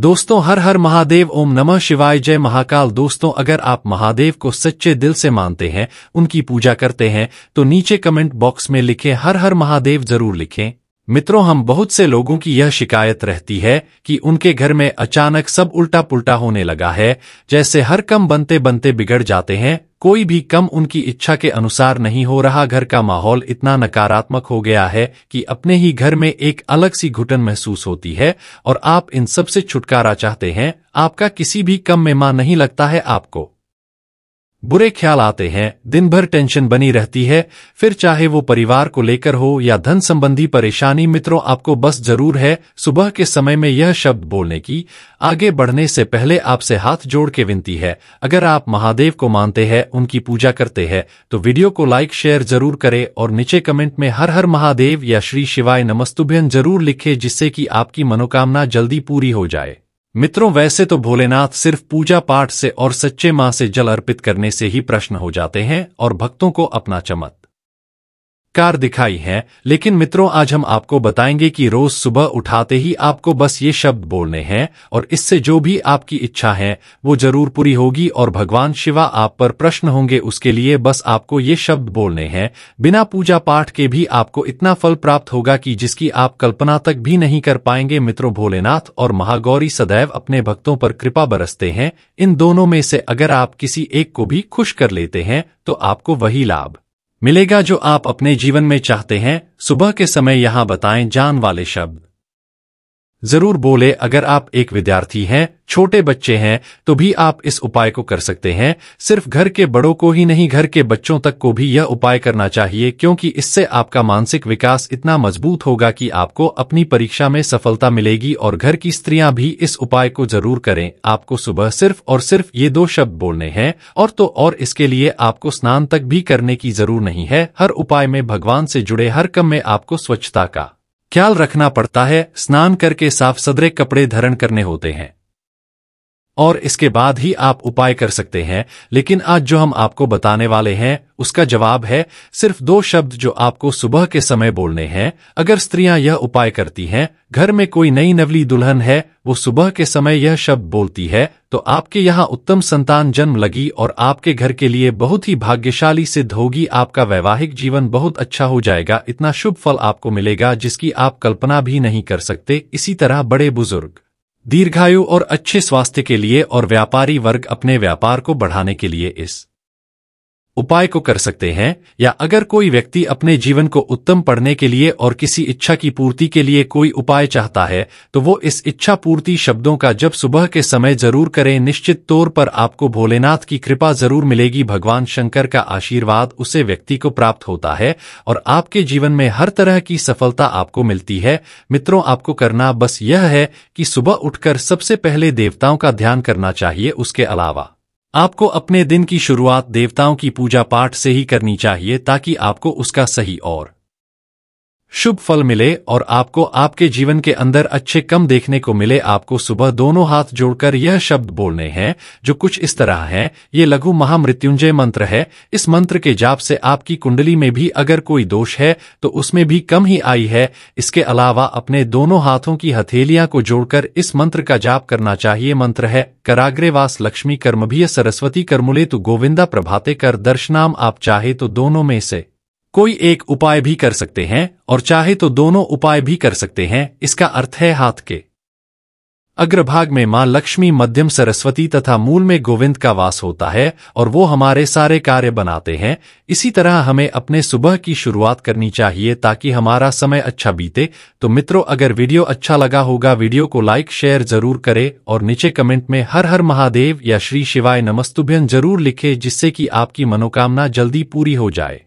दोस्तों हर हर महादेव ओम नमः शिवाय जय महाकाल दोस्तों अगर आप महादेव को सच्चे दिल से मानते हैं उनकी पूजा करते हैं तो नीचे कमेंट बॉक्स में लिखें हर हर महादेव जरूर लिखें मित्रों हम बहुत से लोगों की यह शिकायत रहती है कि उनके घर में अचानक सब उल्टा पुल्टा होने लगा है जैसे हर कम बनते बनते बिगड़ जाते हैं कोई भी कम उनकी इच्छा के अनुसार नहीं हो रहा घर का माहौल इतना नकारात्मक हो गया है कि अपने ही घर में एक अलग सी घुटन महसूस होती है और आप इन सब से छुटकारा चाहते हैं आपका किसी भी कम में मां नहीं लगता है आपको बुरे ख्याल आते हैं दिन भर टेंशन बनी रहती है फिर चाहे वो परिवार को लेकर हो या धन संबंधी परेशानी मित्रों आपको बस जरूर है सुबह के समय में यह शब्द बोलने की आगे बढ़ने से पहले आपसे हाथ जोड़ के विनती है अगर आप महादेव को मानते हैं उनकी पूजा करते हैं तो वीडियो को लाइक शेयर जरूर करें और नीचे कमेंट में हर हर महादेव या श्री शिवाय नमस्तुभ्यन जरूर लिखे जिससे की आपकी मनोकामना जल्दी पूरी हो जाए मित्रों वैसे तो भोलेनाथ सिर्फ पूजा पाठ से और सच्चे माँ से जल अर्पित करने से ही प्रश्न हो जाते हैं और भक्तों को अपना चमत् कार दिखाई है लेकिन मित्रों आज हम आपको बताएंगे कि रोज सुबह उठाते ही आपको बस ये शब्द बोलने हैं और इससे जो भी आपकी इच्छा है वो जरूर पूरी होगी और भगवान शिवा आप पर प्रश्न होंगे उसके लिए बस आपको ये शब्द बोलने हैं बिना पूजा पाठ के भी आपको इतना फल प्राप्त होगा कि जिसकी आप कल्पना तक भी नहीं कर पाएंगे मित्रों भोलेनाथ और महागौरी सदैव अपने भक्तों पर कृपा बरसते हैं इन दोनों में से अगर आप किसी एक को भी खुश कर लेते हैं तो आपको वही लाभ मिलेगा जो आप अपने जीवन में चाहते हैं सुबह के समय यहाँ बताएं जान वाले शब्द जरूर बोले अगर आप एक विद्यार्थी हैं छोटे बच्चे हैं तो भी आप इस उपाय को कर सकते हैं सिर्फ घर के बड़ों को ही नहीं घर के बच्चों तक को भी यह उपाय करना चाहिए क्योंकि इससे आपका मानसिक विकास इतना मजबूत होगा कि आपको अपनी परीक्षा में सफलता मिलेगी और घर की स्त्रियां भी इस उपाय को जरूर करें आपको सुबह सिर्फ और सिर्फ ये दो शब्द बोलने हैं और तो और इसके लिए आपको स्नान तक भी करने की जरूर नहीं है हर उपाय में भगवान से जुड़े हर कम में आपको स्वच्छता का ख्याल रखना पड़ता है स्नान करके साफ सदरे कपड़े धरण करने होते हैं और इसके बाद ही आप उपाय कर सकते हैं लेकिन आज जो हम आपको बताने वाले हैं उसका जवाब है सिर्फ दो शब्द जो आपको सुबह के समय बोलने हैं अगर स्त्रियां यह उपाय करती हैं घर में कोई नई नवली दुल्हन है वो सुबह के समय यह शब्द बोलती है तो आपके यहाँ उत्तम संतान जन्म लगी और आपके घर के लिए बहुत ही भाग्यशाली सिद्ध होगी आपका वैवाहिक जीवन बहुत अच्छा हो जाएगा इतना शुभ फल आपको मिलेगा जिसकी आप कल्पना भी नहीं कर सकते इसी तरह बड़े बुजुर्ग दीर्घायु और अच्छे स्वास्थ्य के लिए और व्यापारी वर्ग अपने व्यापार को बढ़ाने के लिए इस उपाय को कर सकते हैं या अगर कोई व्यक्ति अपने जीवन को उत्तम पढ़ने के लिए और किसी इच्छा की पूर्ति के लिए कोई उपाय चाहता है तो वो इस इच्छा पूर्ति शब्दों का जब सुबह के समय जरूर करें निश्चित तौर पर आपको भोलेनाथ की कृपा जरूर मिलेगी भगवान शंकर का आशीर्वाद उसे व्यक्ति को प्राप्त होता है और आपके जीवन में हर तरह की सफलता आपको मिलती है मित्रों आपको करना बस यह है कि सुबह उठकर सबसे पहले देवताओं का ध्यान करना चाहिए उसके अलावा आपको अपने दिन की शुरुआत देवताओं की पूजा पाठ से ही करनी चाहिए ताकि आपको उसका सही और शुभ फल मिले और आपको आपके जीवन के अंदर अच्छे कम देखने को मिले आपको सुबह दोनों हाथ जोड़कर यह शब्द बोलने हैं जो कुछ इस तरह है ये लघु महामृत्युंजय मंत्र है इस मंत्र के जाप से आपकी कुंडली में भी अगर कोई दोष है तो उसमें भी कम ही आई है इसके अलावा अपने दोनों हाथों की हथेलियां को जोड़कर इस मंत्र का जाप करना चाहिए मंत्र है कराग्रेवास लक्ष्मी कर्मभीय सरस्वती कर्मुले तो गोविंदा प्रभाते कर दर्शनाम आप चाहे तो दोनों में से कोई एक उपाय भी कर सकते हैं और चाहे तो दोनों उपाय भी कर सकते हैं इसका अर्थ है हाथ के अग्रभाग में मां लक्ष्मी मध्यम सरस्वती तथा मूल में गोविंद का वास होता है और वो हमारे सारे कार्य बनाते हैं इसी तरह हमें अपने सुबह की शुरुआत करनी चाहिए ताकि हमारा समय अच्छा बीते तो मित्रों अगर वीडियो अच्छा लगा होगा वीडियो को लाइक शेयर जरूर करें और नीचे कमेंट में हर हर महादेव या श्री शिवाय नमस्तुभ्यन जरूर लिखे जिससे कि आपकी मनोकामना जल्दी पूरी हो जाए